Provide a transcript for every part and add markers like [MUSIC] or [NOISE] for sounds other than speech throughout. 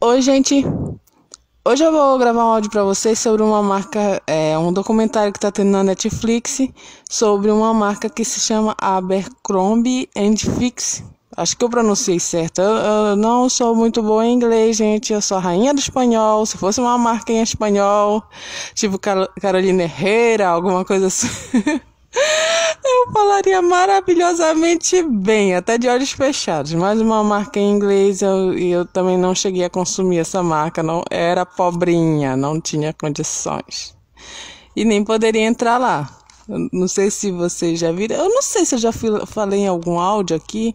Oi, gente. Hoje eu vou gravar um áudio para vocês sobre uma marca, é, um documentário que está tendo na Netflix sobre uma marca que se chama Abercrombie and Fix. Acho que eu pronunciei certo. Eu, eu, não sou muito boa em inglês, gente. Eu sou a rainha do espanhol. Se fosse uma marca em espanhol, tipo Carolina Herrera, alguma coisa assim. [LAUGHS] Eu falaria maravilhosamente bem, até de olhos fechados. Mais uma marca em inglês e eu, eu, também não cheguei a consumir essa marca. Não era pobrinha, não tinha condições e nem poderia entrar lá. Eu não sei se vocês já viram. Eu não sei se eu já fui, falei em algum áudio aqui,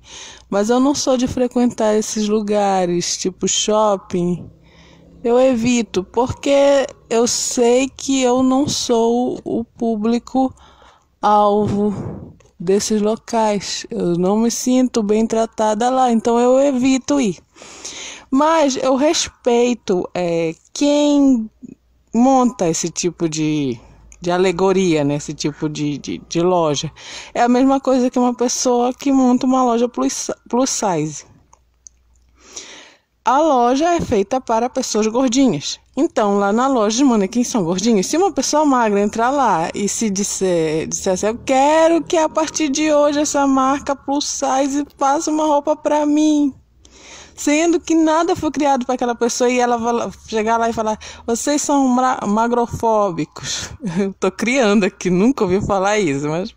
mas eu não sou de frequentar esses lugares, tipo shopping. Eu evito, porque eu sei que eu não sou o público alvo desses locais. Eu não me sinto bem tratada lá, então eu evito ir. Mas eu respeito é, quem monta esse tipo de, de alegoria, né? esse tipo de, de, de loja. É a mesma coisa que uma pessoa que monta uma loja plus, plus size. A loja é feita para pessoas gordinhas. Então, lá na loja de manequins são gordinhos, se uma pessoa magra entrar lá e se disser, disser assim, eu quero que a partir de hoje essa marca plus size faça uma roupa para mim, sendo que nada foi criado para aquela pessoa e ela chegar lá e falar: vocês são magrofóbicos. Eu [LAUGHS] tô criando aqui, nunca ouvi falar isso, mas.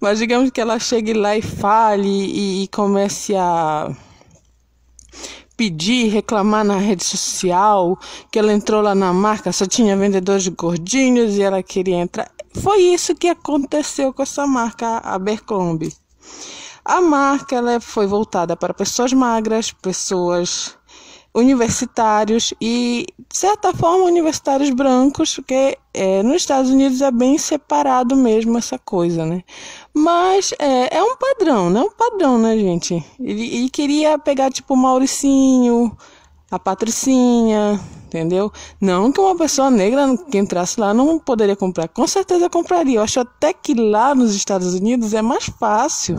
Mas digamos que ela chegue lá e fale e, e comece a pedir, reclamar na rede social que ela entrou lá na marca, só tinha vendedores de gordinhos e ela queria entrar. Foi isso que aconteceu com essa marca Abercrombie. A marca ela foi voltada para pessoas magras, pessoas universitários e, de certa forma, universitários brancos, porque é, nos Estados Unidos é bem separado mesmo essa coisa, né? Mas é, é um padrão, né? É um padrão, né, gente? Ele, queria pegar, tipo, o Mauricinho, a Patricinha, entendeu? Não que uma pessoa negra que entrasse lá não poderia comprar. Com certeza compraria. Eu acho até que lá nos Estados Unidos é mais fácil.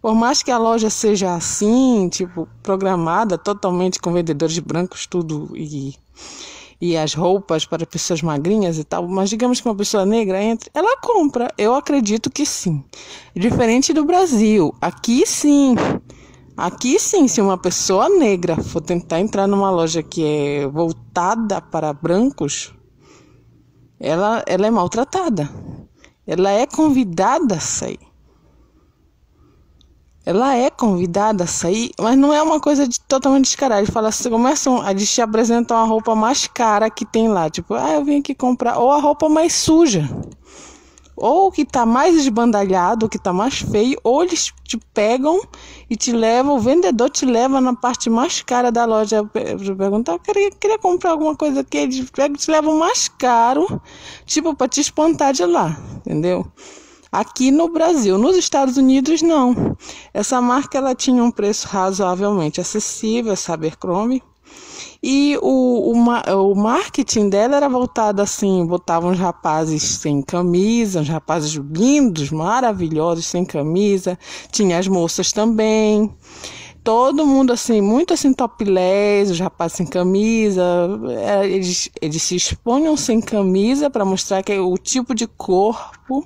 Por mais que a loja seja assim, tipo, programada totalmente com vendedores brancos, tudo e, e as roupas para pessoas magrinhas e tal, mas digamos que uma pessoa negra entre, ela compra. Eu acredito que sim. Diferente do Brasil, aqui sim. Aqui sim, se uma pessoa negra for tentar entrar numa loja que é voltada para brancos, ela, ela é maltratada. Ela é convidada a sair ela é convidada a sair, mas não é uma coisa de, totalmente descarada. Eles falam assim, começam a te apresentar uma roupa mais cara que tem lá. Tipo, ah, eu vim aqui comprar. Ou a roupa mais suja. Ou que tá mais esbandalhado, que tá mais feio. Ou eles te pegam e te levam, o vendedor te leva na parte mais cara da loja. Eu perguntar, ah, eu queria, queria comprar alguma coisa aqui eles te levam mais caro. Tipo, para te espantar de lá, entendeu? Aqui no Brasil, nos Estados Unidos não. Essa marca ela tinha um preço razoavelmente acessível, saber Chrome. E o, o, o marketing dela era voltado assim, botavam os rapazes sem camisa, os rapazes lindos, maravilhosos, sem camisa. Tinha as moças também todo mundo assim, muito assim topless, os rapazes sem camisa, é, eles, eles se exponham sem camisa para mostrar que é o tipo de corpo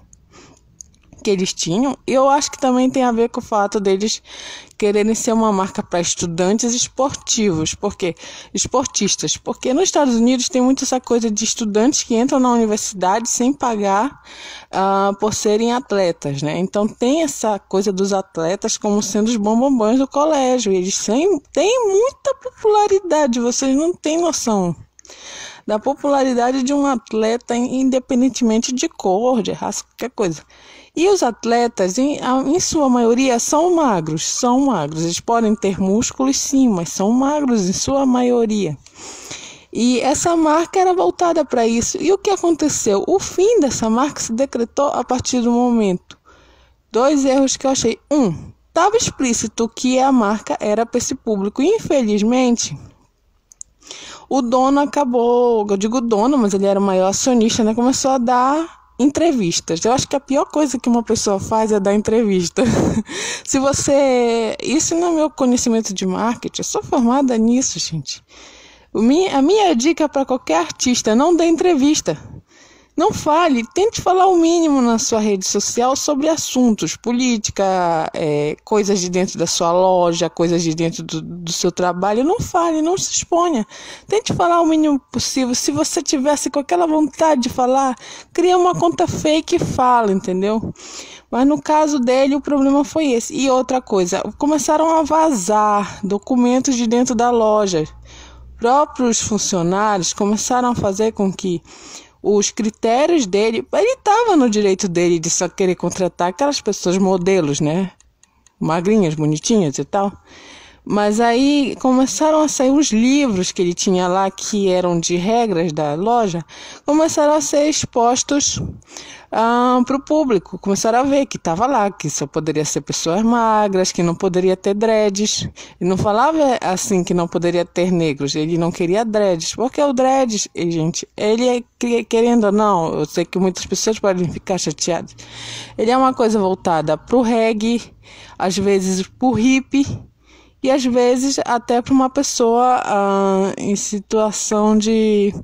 que eles tinham. E eu acho que também tem a ver com o fato deles quererem ser uma marca para estudantes esportivos, porque esportistas, porque nos Estados Unidos tem muito essa coisa de estudantes que entram na universidade sem pagar uh, por serem atletas, né? Então tem essa coisa dos atletas como sendo os bombombões do colégio. Eles têm, têm muita popularidade, vocês não têm noção da popularidade de um atleta, independentemente de cor, de raça, qualquer coisa. E os atletas, em, em, sua maioria, são magros, são magros. Eles podem ter músculos, sim, mas são magros em sua maioria. E essa marca era voltada para isso. E o que aconteceu? O fim dessa marca se decretou a partir do momento. Dois erros que eu achei. Um, estava explícito que a marca era para esse público. Infelizmente, o dono acabou, eu digo dono, mas ele era o maior acionista, né? Começou a dar Entrevistas. Eu acho que a pior coisa que uma pessoa faz é dar entrevista. [LAUGHS] Se você. Isso não é meu conhecimento de marketing, eu sou formada nisso, gente. A minha dica para qualquer artista: não dê entrevista. Não fale, tente falar o mínimo na sua rede social sobre assuntos, política, é, coisas de dentro da sua loja, coisas de dentro do, do seu trabalho. Não fale, não se exponha. Tente falar o mínimo possível. Se você tivesse com aquela vontade de falar, cria uma conta fake e fala, entendeu? Mas no caso dele, o problema foi esse. E outra coisa, começaram a vazar documentos de dentro da loja. Próprios funcionários começaram a fazer com que os critérios dele. Ele estava no direito dele de só querer contratar aquelas pessoas modelos, né? Magrinhas, bonitinhas e tal. Mas aí começaram a sair os livros que ele tinha lá, que eram de regras da loja, começaram a ser expostos ah, para o público. Começaram a ver que estava lá, que só poderia ser pessoas magras, que não poderia ter dreads. Ele não falava assim que não poderia ter negros, ele não queria dreads. Porque o dreads, gente, ele é querendo ou não, eu sei que muitas pessoas podem ficar chateadas. Ele é uma coisa voltada para o reggae, às vezes para o hip e às vezes até para uma pessoa ah, em situação de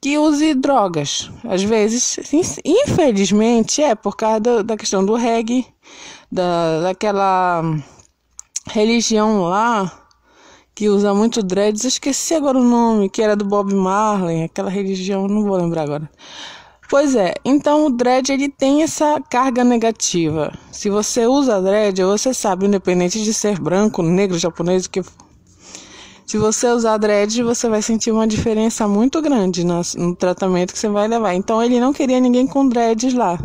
que use drogas. Às vezes, infelizmente, é por causa da, da questão do reggae, da, daquela religião lá que usa muito dreads. Eu esqueci agora o nome, que era do Bob Marley, aquela religião, não vou lembrar agora. Pois é, então o dread ele tem essa carga negativa. Se você usa dread, você sabe, independente de ser branco, negro, japonês, o que se você usar dread, você vai sentir uma diferença muito grande no, no tratamento que você vai levar. Então ele não queria ninguém com dreads lá.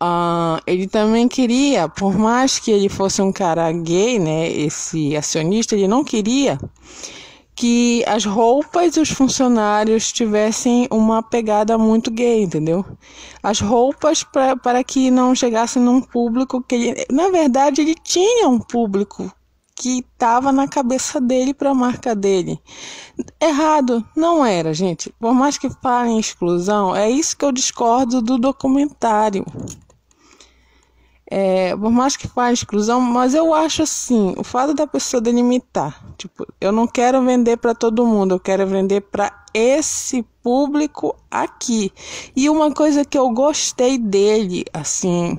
Uh, ele também queria, por mais que ele fosse um cara gay, né, esse acionista, ele não queria que as roupas e os funcionários tivessem uma pegada muito gay, entendeu? As roupas para que não chegassem num público que ele, na verdade ele tinha um público que estava na cabeça dele para a marca dele. Errado, não era, gente. Por mais que falem exclusão, é isso que eu discordo do documentário. É, por mais que faça exclusão, mas eu acho assim, o fato da pessoa delimitar, tipo, eu não quero vender para todo mundo, eu quero vender para esse público aqui. E uma coisa que eu gostei dele, assim,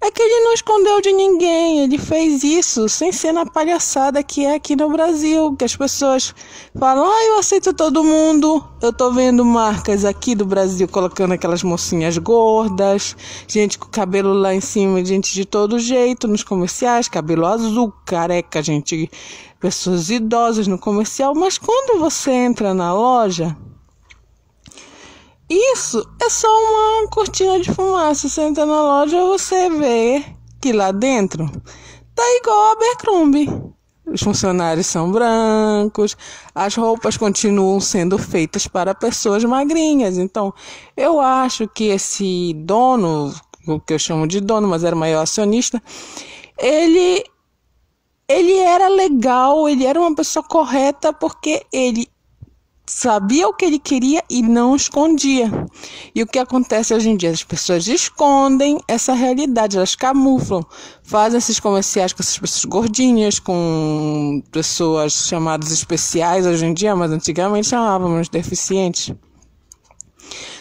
é que ele não escondeu de ninguém, ele fez isso sem ser na palhaçada que é aqui no Brasil, que as pessoas falam, ah, eu aceito todo mundo. Eu tô vendo marcas aqui do Brasil colocando aquelas mocinhas gordas, gente com cabelo lá em cima, gente de todo jeito, nos comerciais, cabelo azul, careca, gente, pessoas idosas no comercial, mas quando você entra na loja, isso é só uma cortina de fumaça. Você entra na loja, você vê que lá dentro tá igual a Abercrombie. Os funcionários são brancos, as roupas continuam sendo feitas para pessoas magrinhas. Então, eu acho que esse dono, o que eu chamo de dono, mas era o maior acionista, ele ele era legal, ele era uma pessoa correta porque ele sabia o que ele queria e não escondia. E o que acontece hoje em dia? As pessoas escondem essa realidade, elas camuflam, fazem esses comerciais com essas pessoas gordinhas, com pessoas chamadas especiais hoje em dia, mas antigamente chamávamos deficientes.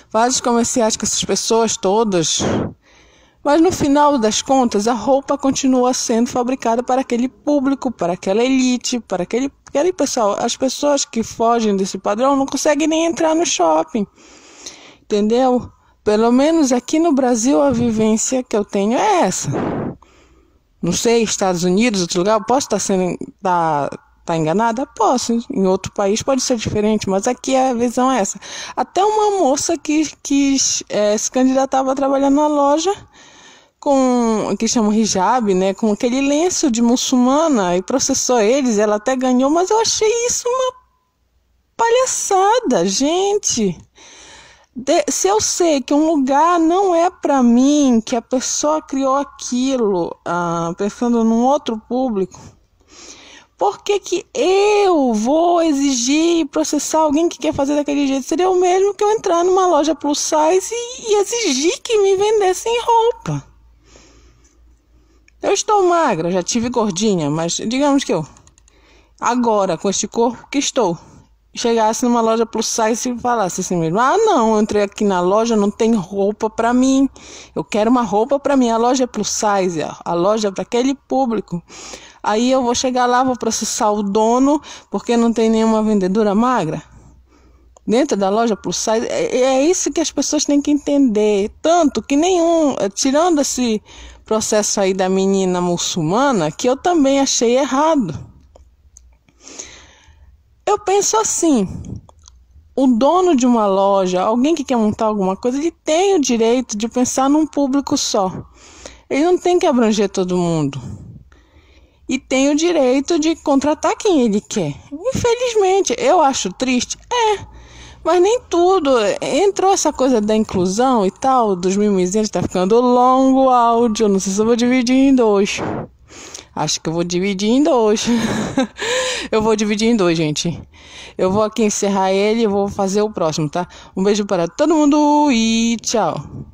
Faz os comerciais com essas pessoas todas mas no final das contas, a roupa continua sendo fabricada para aquele público, para aquela elite, para aquele. Querem, pessoal, as pessoas que fogem desse padrão não conseguem nem entrar no shopping. Entendeu? Pelo menos aqui no Brasil a vivência que eu tenho é essa. Não sei, Estados Unidos, outro lugar, posso estar sendo. Tá, tá enganada? Posso. Em outro país pode ser diferente, mas aqui a visão é essa. Até uma moça que que é, se candidatava a trabalhar na loja com que chamam hijab, né, com aquele lenço de muçulmana e processou eles, ela até ganhou, mas eu achei isso uma palhaçada, gente. De, se eu sei que um lugar não é para mim, que a pessoa criou aquilo ah, pensando num outro público, por que, que eu vou exigir processar alguém que quer fazer daquele jeito? Seria o mesmo que eu entrar numa loja plus size e, e exigir que me vendessem roupa. Eu estou magra, já tive gordinha, mas digamos que eu, agora, com este corpo que estou, chegasse numa loja plus size e falasse assim mesmo: Ah, não, eu entrei aqui na loja, não tem roupa para mim. Eu quero uma roupa para mim. A loja é plus size, a loja é para aquele público. Aí eu vou chegar lá, vou processar o dono, porque não tem nenhuma vendedora magra. Dentro da loja plus size, é, é isso que as pessoas têm que entender. Tanto que nenhum, eh, tirando esse processo aí da menina muçulmana que eu também achei errado. Eu penso assim: o dono de uma loja, alguém que quer montar alguma coisa, ele tem o direito de pensar num público só. Ele não tem que abranger todo mundo. E tem o direito de contratar quem ele quer. Infelizmente, eu acho triste? É mas nem tudo. Entrou essa coisa da inclusão e tal, dos mimizinhos, tá ficando longo o áudio. Não sei se eu vou dividir em dois. Acho que eu vou dividir em dois. [LAUGHS] eu vou dividir em dois, gente. Eu vou aqui encerrar ele e vou fazer o próximo, tá? Um beijo para todo mundo e tchau.